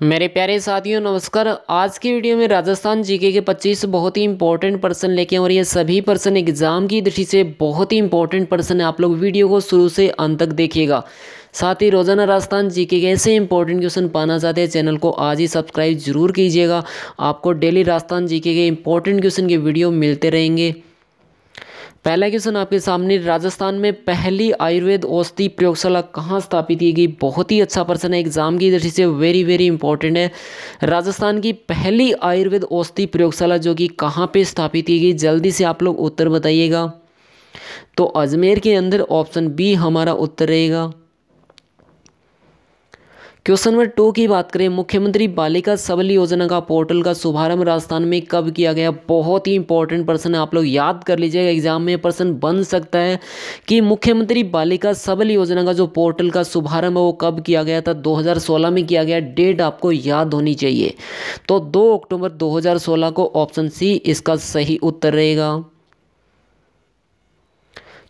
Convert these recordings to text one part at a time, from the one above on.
मेरे प्यारे साथियों नमस्कार आज की वीडियो में राजस्थान जीके के 25 बहुत ही इंपॉर्टेंट पर्सन लेके और ये सभी पर्सन एग्जाम की दृष्टि से बहुत ही इंपॉर्टेंट पर्सन है आप लोग वीडियो को शुरू से अंत तक देखिएगा साथ ही रोजाना राजस्थान जीके के ऐसे इंपॉर्टेंट क्वेश्चन पाना चाहते हैं चैनल को आज ही सब्सक्राइब जरूर कीजिएगा आपको डेली राजस्थान जी के इंपॉर्टेंट क्वेश्चन के वीडियो मिलते रहेंगे पहला क्वेश्चन आपके सामने राजस्थान में पहली आयुर्वेद औषधि प्रयोगशाला कहाँ स्थापित की गई बहुत ही अच्छा पर्सन है एग्जाम की दृष्टि से वेरी वेरी इंपॉर्टेंट है राजस्थान की पहली आयुर्वेद औषधि प्रयोगशाला जो कि कहाँ पे स्थापित की गई जल्दी से आप लोग उत्तर बताइएगा तो अजमेर के अंदर ऑप्शन बी हमारा उत्तर रहेगा क्वेश्चन नंबर टू की बात करें मुख्यमंत्री बालिका सबल योजना का पोर्टल का शुभारंभ राजस्थान में कब किया गया बहुत ही इंपॉर्टेंट है आप लोग याद कर लीजिएगा एग्जाम में प्रश्न बन सकता है कि मुख्यमंत्री बालिका सबल योजना का जो पोर्टल का शुभारंभ है वो कब किया गया था 2016 में किया गया डेट आपको याद होनी चाहिए तो दो अक्टूबर दो को ऑप्शन सी इसका सही उत्तर रहेगा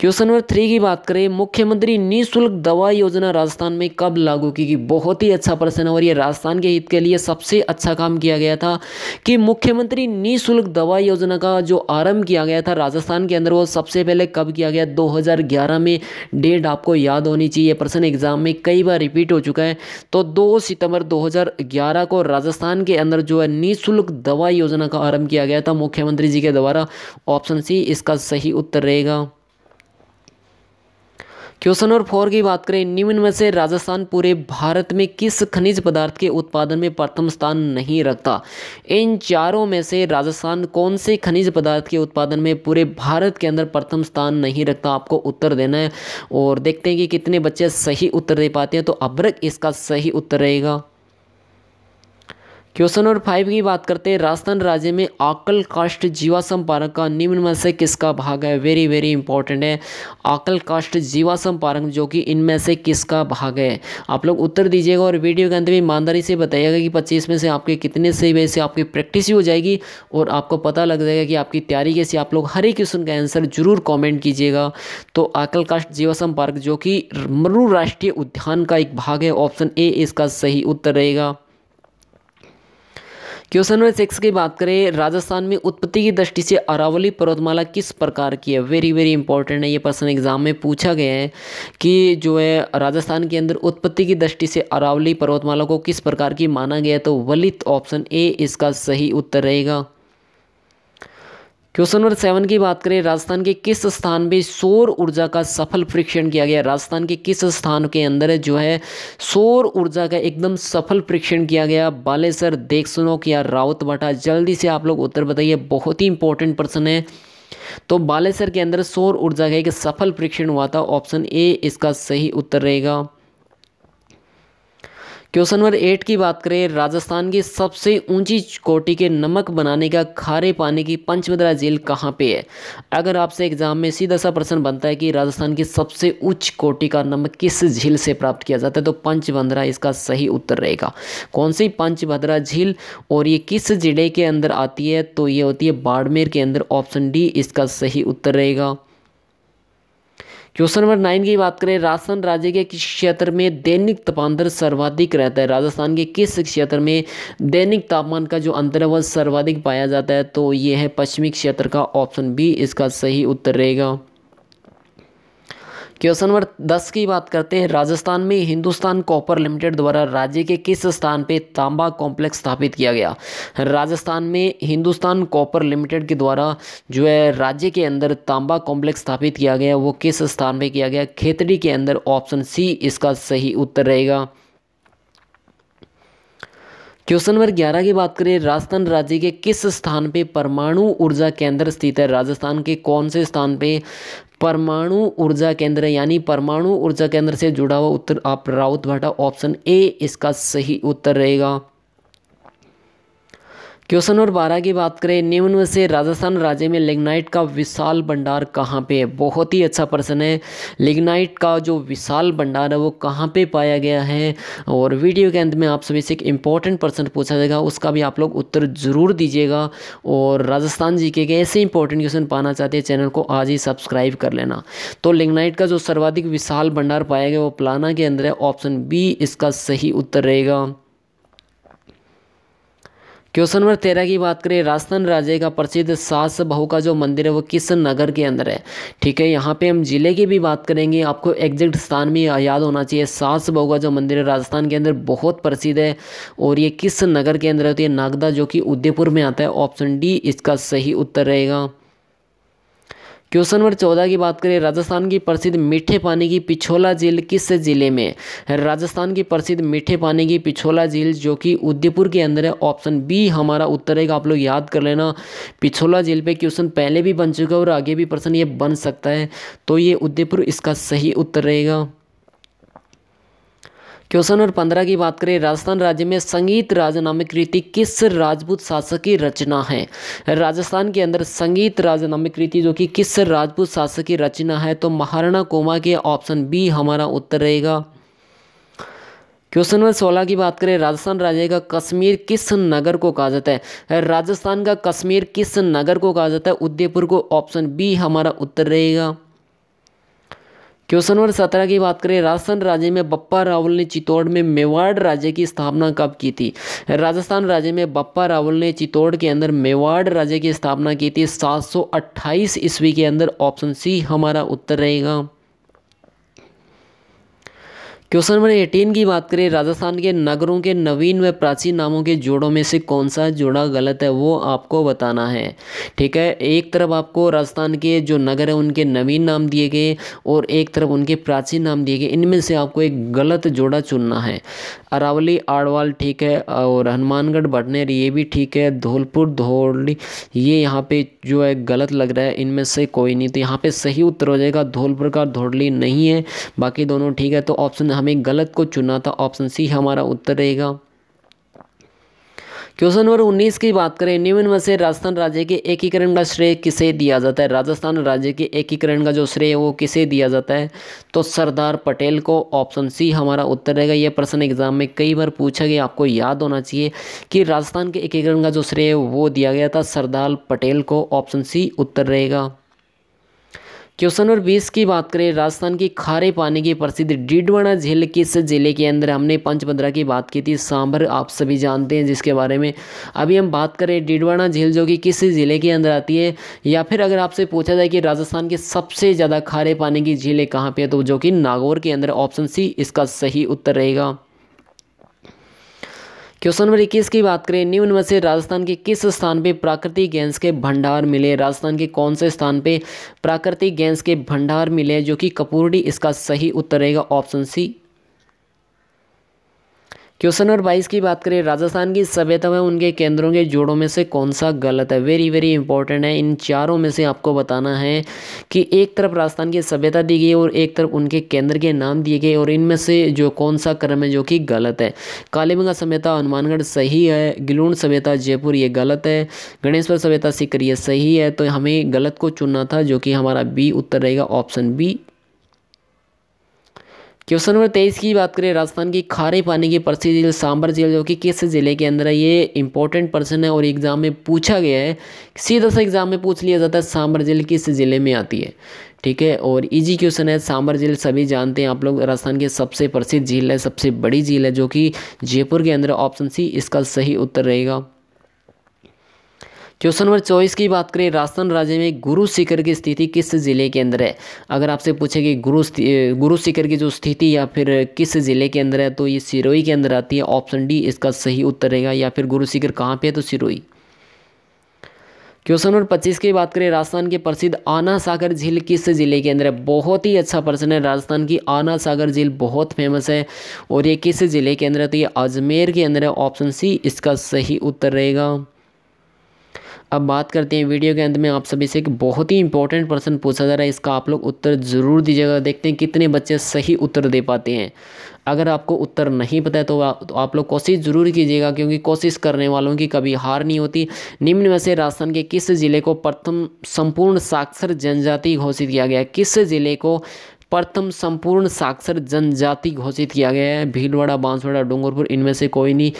क्वेश्चन नंबर थ्री की बात करें मुख्यमंत्री निःशुल्क दवा योजना राजस्थान में कब लागू की गई बहुत ही अच्छा प्रश्न है और ये राजस्थान के हित के लिए सबसे अच्छा काम किया गया था कि मुख्यमंत्री निःशुल्क दवा योजना का जो आरंभ किया गया था राजस्थान के अंदर वो सबसे पहले कब किया गया दो में डेट आपको याद होनी चाहिए प्रश्न एग्जाम में कई बार रिपीट हो चुका है तो दो सितंबर दो को राजस्थान के अंदर जो है निःशुल्क दवा योजना का आरंभ किया गया था मुख्यमंत्री जी के द्वारा ऑप्शन सी इसका सही उत्तर रहेगा क्वेश्चन नंबर फोर की बात करें निम्न में से राजस्थान पूरे भारत में किस खनिज पदार्थ के उत्पादन में प्रथम स्थान नहीं रखता इन चारों में से राजस्थान कौन से खनिज पदार्थ के उत्पादन में पूरे भारत के अंदर प्रथम स्थान नहीं रखता आपको उत्तर देना है और देखते हैं कि कितने बच्चे सही उत्तर दे पाते हैं तो अब्रक इसका सही उत्तर रहेगा क्वेश्चन नंबर फाइव की बात करते हैं राजस्थान राज्य में आकल काष्ट जीवा संपारक का निम्न में से किसका भाग है वेरी वेरी इंपॉर्टेंट है आकल काष्ट जीवा पारक जो कि इनमें से किसका भाग है आप लोग उत्तर दीजिएगा और वीडियो के अंत में ईमानदारी से बताइएगा कि पच्चीस में से आपके कितने सही हुए से आपकी प्रैक्टिस भी हो जाएगी और आपको पता लग जाएगा कि आपकी तैयारी कैसे आप लोग हर एक क्वेश्चन का आंसर जरूर कॉमेंट कीजिएगा तो आकल काष्ट जीवा पारक जो कि मरु राष्ट्रीय उद्यान का एक भाग है ऑप्शन ए इसका सही उत्तर रहेगा क्वेश्चन नंबर सिक्स की बात करें राजस्थान में उत्पत्ति की दृष्टि से अरावली पर्वतमाला किस प्रकार की है वेरी वेरी इंपॉर्टेंट है ये प्रश्न एग्जाम में पूछा गया है कि जो है राजस्थान के अंदर उत्पत्ति की दृष्टि से अरावली पर्वतमाला को किस प्रकार की माना गया है तो वलित ऑप्शन ए इसका सही उत्तर रहेगा क्वेश्चन नंबर सेवन की बात करें राजस्थान के किस स्थान पे सौर ऊर्जा का सफल परीक्षण किया गया राजस्थान के किस स्थान के अंदर जो है सौर ऊर्जा का एकदम सफल परीक्षण किया गया बालेसर क्या राउत बाटा जल्दी से आप लोग उत्तर बताइए बहुत ही इंपॉर्टेंट प्रश्न है तो बालेसर के अंदर सौर ऊर्जा का एक सफल परीक्षण हुआ था ऑप्शन ए इसका सही उत्तर रहेगा क्वेश्चन नंबर एट की बात करें राजस्थान की सबसे ऊंची कोटि के नमक बनाने का खारे पानी की पंचमदरा झील कहाँ पे है अगर आपसे एग्जाम में सीधा सा प्रश्न बनता है कि राजस्थान की सबसे उच्च कोटि का नमक किस झील से प्राप्त किया जाता है तो पंचभद्रा इसका सही उत्तर रहेगा कौन सी पंचभद्रा झील और ये किस जिले के अंदर आती है तो ये होती है बाड़मेर के अंदर ऑप्शन डी इसका सही उत्तर रहेगा क्वेश्चन नंबर नाइन की बात करें राजस्थान राज्य के किस क्षेत्र में दैनिक तापांतर सर्वाधिक रहता है राजस्थान के किस क्षेत्र में दैनिक तापमान का जो अंतर है वह सर्वाधिक पाया जाता है तो ये है पश्चिमी क्षेत्र का ऑप्शन बी इसका सही उत्तर रहेगा क्वेश्चन नंबर दस की बात करते हैं राजस्थान में हिंदुस्तान कॉपर लिमिटेड द्वारा राज्य के किस स्थान पे तांबा कॉम्प्लेक्स स्थापित किया गया राजस्थान में हिंदुस्तान कॉपर लिमिटेड के द्वारा जो है राज्य के अंदर तांबा कॉम्प्लेक्स स्थापित किया गया वो किस स्थान पे किया गया खेतड़ी के अंदर ऑप्शन सी इसका सही उत्तर रहेगा क्वेश्चन नंबर ग्यारह की बात करें राजस्थान राज्य के किस स्थान पे परमाणु ऊर्जा केंद्र स्थित है राजस्थान के कौन से स्थान पे परमाणु ऊर्जा केंद्र यानी परमाणु ऊर्जा केंद्र से जुड़ा हुआ उत्तर आप राउत भाटा ऑप्शन ए इसका सही उत्तर रहेगा क्वेश्चन नंबर बारह की बात करें निम्न में से राजस्थान राज्य में लिग्नाइट का विशाल भंडार कहाँ पे है बहुत ही अच्छा प्रश्न है लिग्नाइट का जो विशाल भंडार है वो कहाँ पे पाया गया है और वीडियो के अंत में आप सभी से एक इम्पॉर्टेंट प्रश्न पूछा जाएगा उसका भी आप लोग उत्तर ज़रूर दीजिएगा और राजस्थान जी के ऐसे इंपॉर्टेंट क्वेश्चन पाना चाहते हैं चैनल को आज ही सब्सक्राइब कर लेना तो लिग्नाइट का जो सर्वाधिक विशाल भंडार पाया गया वो प्लाना के अंदर है ऑप्शन बी इसका सही उत्तर रहेगा क्वेश्चन नंबर तेरह की बात करें राजस्थान राज्य का प्रसिद्ध सास बहू का जो मंदिर है वो किस नगर के अंदर है ठीक है यहाँ पे हम जिले की भी बात करेंगे आपको एग्जैक्ट स्थान भी याद होना चाहिए सास बहू का जो मंदिर है राजस्थान के अंदर बहुत प्रसिद्ध है और ये किस नगर के अंदर है तो ये नागदा जो कि उदयपुर में आता है ऑप्शन डी इसका सही उत्तर रहेगा क्वेश्चन नंबर चौदह की बात करें राजस्थान की प्रसिद्ध मीठे पानी की पिछोला झील किस जिले में राजस्थान की प्रसिद्ध मीठे पानी की पिछोला झील जो कि उदयपुर के अंदर है ऑप्शन बी हमारा उत्तर है आप लोग याद कर लेना पिछोला झील पे क्वेश्चन पहले भी बन चुका है और आगे भी प्रश्न ये बन सकता है तो ये उदयपुर इसका सही उत्तर रहेगा क्वेश्चन नंबर पंद्रह की बात करें राजस्थान राज्य में संगीत राज नामक कृति किस राजपूत शासक की रचना है राजस्थान के अंदर संगीत राज नामक कृति जो कि किस राजपूत शासक की रचना है तो महाराणा कोमा के ऑप्शन बी हमारा उत्तर रहेगा क्वेश्चन नंबर सोलह की बात करें राजस्थान राज्य का कश्मीर किस नगर को कहा जाता है राजस्थान का कश्मीर किस नगर को कहा जाता है उदयपुर को ऑप्शन बी हमारा उत्तर रहेगा क्वेश्चन नंबर सत्रह की बात करें राजस्थान राज्य में बप्पा रावल ने चित्तौड़ में मेवाड़ राज्य की स्थापना कब की थी राजस्थान राज्य में बप्पा रावल ने चित्तौड़ के अंदर मेवाड़ राज्य की स्थापना की थी अट्ठाईस ईस्वी के अंदर ऑप्शन सी हमारा उत्तर रहेगा क्वेश्चन नंबर एटीन की बात करें राजस्थान के नगरों के नवीन व प्राचीन नामों के जोड़ों में से कौन सा जोड़ा गलत है वो आपको बताना है ठीक है एक तरफ आपको राजस्थान के जो नगर हैं उनके नवीन नाम दिए गए और एक तरफ उनके प्राचीन नाम दिए गए इनमें से आपको एक गलत जोड़ा चुनना है अरावली आड़वाल ठीक है और हनुमानगढ़ बटनेर ये भी ठीक है धौलपुर धौली ये यहाँ पर जो है गलत लग रहा है इनमें से कोई नहीं तो यहाँ पर सही उत्तर हो जाएगा धौलपुर का धौली नहीं है बाकी दोनों ठीक है तो ऑप्शन हमें गलत को चुना था ऑप्शन सी हमारा उत्तर रहेगा क्वेश्चन नंबर उन्नीस की बात करें निम्न में से राजस्थान राज्य के एकीकरण का श्रेय किसे दिया जाता है राजस्थान राज्य के एकीकरण का जो श्रेय है वो किसे दिया जाता है तो सरदार पटेल को ऑप्शन सी हमारा उत्तर रहेगा यह प्रश्न एग्जाम में कई बार पूछा गया आपको याद होना चाहिए कि राजस्थान के एकीकरण का जो श्रेय वो दिया गया था सरदार पटेल को ऑप्शन सी उत्तर रहेगा क्वेश्चन नंबर बीस की बात करें राजस्थान की खारे पानी की प्रसिद्ध डीडवाना झील किस जिले के अंदर हमने पंचपदरा की बात की थी सांभर आप सभी जानते हैं जिसके बारे में अभी हम बात करें डीडवाना झील जो कि किस जिले के अंदर आती है या फिर अगर आपसे पूछा जाए कि राजस्थान के सबसे ज़्यादा खारे पानी की झीलें कहाँ पर है तो जो कि नागौर के अंदर ऑप्शन सी इसका सही उत्तर रहेगा क्वेश्चन नंबर इक्कीस की बात करें निम्न में से राजस्थान के किस स्थान पे प्राकृतिक गैस के भंडार मिले राजस्थान के कौन से स्थान पे प्राकृतिक गैस के भंडार मिले जो कि कपूरडी इसका सही उत्तर रहेगा ऑप्शन सी क्वेश्चन नंबर बाईस की बात करें राजस्थान की सभ्यता में उनके केंद्रों के जोड़ों में से कौन सा गलत है वेरी वेरी इंपॉर्टेंट है इन चारों में से आपको बताना है कि एक तरफ राजस्थान की सभ्यता दी गई और एक तरफ उनके केंद्र के नाम दिए गए और इनमें से जो कौन सा क्रम है जो कि गलत है कालीबंगा सभ्यता हनुमानगढ़ सही है गिलूण सभ्यता जयपुर ये गलत है गणेश्वर सभ्यता सीकर ये सही है तो हमें गलत को चुनना था जो कि हमारा बी उत्तर रहेगा ऑप्शन बी क्वेश्चन नंबर तेईस की बात करें राजस्थान की खारे पानी की प्रसिद्ध झील सांबर झील जो कि किस ज़िले के अंदर है ये इंपॉर्टेंट पर्सन है और एग्ज़ाम में पूछा गया है सीधा सा एग्ज़ाम में पूछ लिया जाता है सांबर झील किस ज़िले में आती है ठीक है और इजी क्वेश्चन है सांबर झील सभी जानते हैं आप लोग राजस्थान की सबसे प्रसिद्ध झील है सबसे बड़ी झील है जो कि जयपुर के अंदर ऑप्शन सी इसका सही उत्तर रहेगा क्वेश्चन नंबर चौबीस की बात करें राजस्थान राज्य में गुरु शिखर की स्थिति किस जिले के अंदर है अगर आपसे पूछे कि गुरु गुरु शिखर की जो स्थिति या फिर किस जिले के अंदर है तो ये सिरोही के अंदर आती है ऑप्शन डी इसका सही उत्तर रहेगा या फिर गुरु शिखर कहाँ पर है तो सिरोही क्वेश्चन नंबर पच्चीस की बात करें राजस्थान के प्रसिद्ध आना सागर झील किस जिले के अंदर है बहुत ही अच्छा प्रश्न है राजस्थान की आना सागर झील बहुत फेमस है और ये किस जिले के अंदर है तो ये अजमेर के अंदर है ऑप्शन सी इसका सही उत्तर रहेगा अब बात करते हैं वीडियो के अंत में आप सभी से एक बहुत ही इंपॉर्टेंट प्रश्न पूछा जा रहा है इसका आप लोग उत्तर ज़रूर दीजिएगा देखते हैं कितने बच्चे सही उत्तर दे पाते हैं अगर आपको उत्तर नहीं पता है तो, आप तो लोग कोशिश ज़रूर कीजिएगा क्योंकि कोशिश करने वालों की कभी हार नहीं होती निम्न में से राजस्थान के किस ज़िले को प्रथम संपूर्ण साक्षर जनजाति घोषित किया गया किस ज़िले को प्रथम संपूर्ण साक्षर जनजाति घोषित किया गया है भीलवाड़ा बांसवाड़ा डूंगरपुर इनमें से कोई नहीं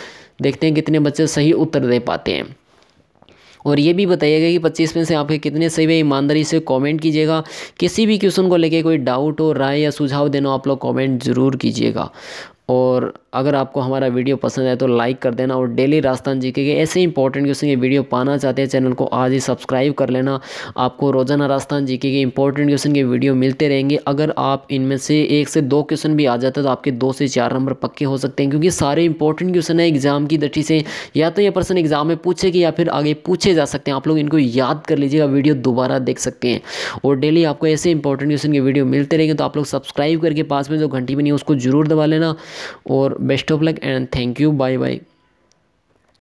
देखते हैं कितने बच्चे सही उत्तर दे पाते हैं और ये भी बताइएगा कि पच्चीस में से आपके कितने सही है ईमानदारी से कमेंट कीजिएगा किसी भी क्वेश्चन को लेके कोई डाउट हो राय या सुझाव देना आप लोग कमेंट ज़रूर कीजिएगा और अगर आपको हमारा वीडियो पसंद आए तो लाइक कर देना और डेली राजस्थान जी के ऐसे इंपॉर्टेंट क्वेश्चन की वीडियो पाना चाहते हैं चैनल को आज ही सब्सक्राइब कर लेना आपको रोजाना राजस्थान जी के इंपॉर्टेंट क्वेश्चन के वीडियो मिलते रहेंगे अगर आप इनमें से एक से दो क्वेश्चन भी आ जाता है तो आपके दो से चार नंबर पक्के हो सकते हैं क्योंकि सारे इंपॉर्टेंट क्वेश्चन है एग्जाम की दृष्टि से या तो ये पर्सन एग्जाम में पूछेगी या फिर आगे पूछे जा सकते हैं आप लोग इनको याद कर लीजिएगा वीडियो दोबारा देख सकते हैं और डेली आपको ऐसे इंपॉर्टेंट क्वेश्चन के वीडियो मिलते रहेंगे तो आप लोग सब्सक्राइब करके पास में जो घंटी बनी है उसको जरूर दबा लेना और best of luck and thank you bye bye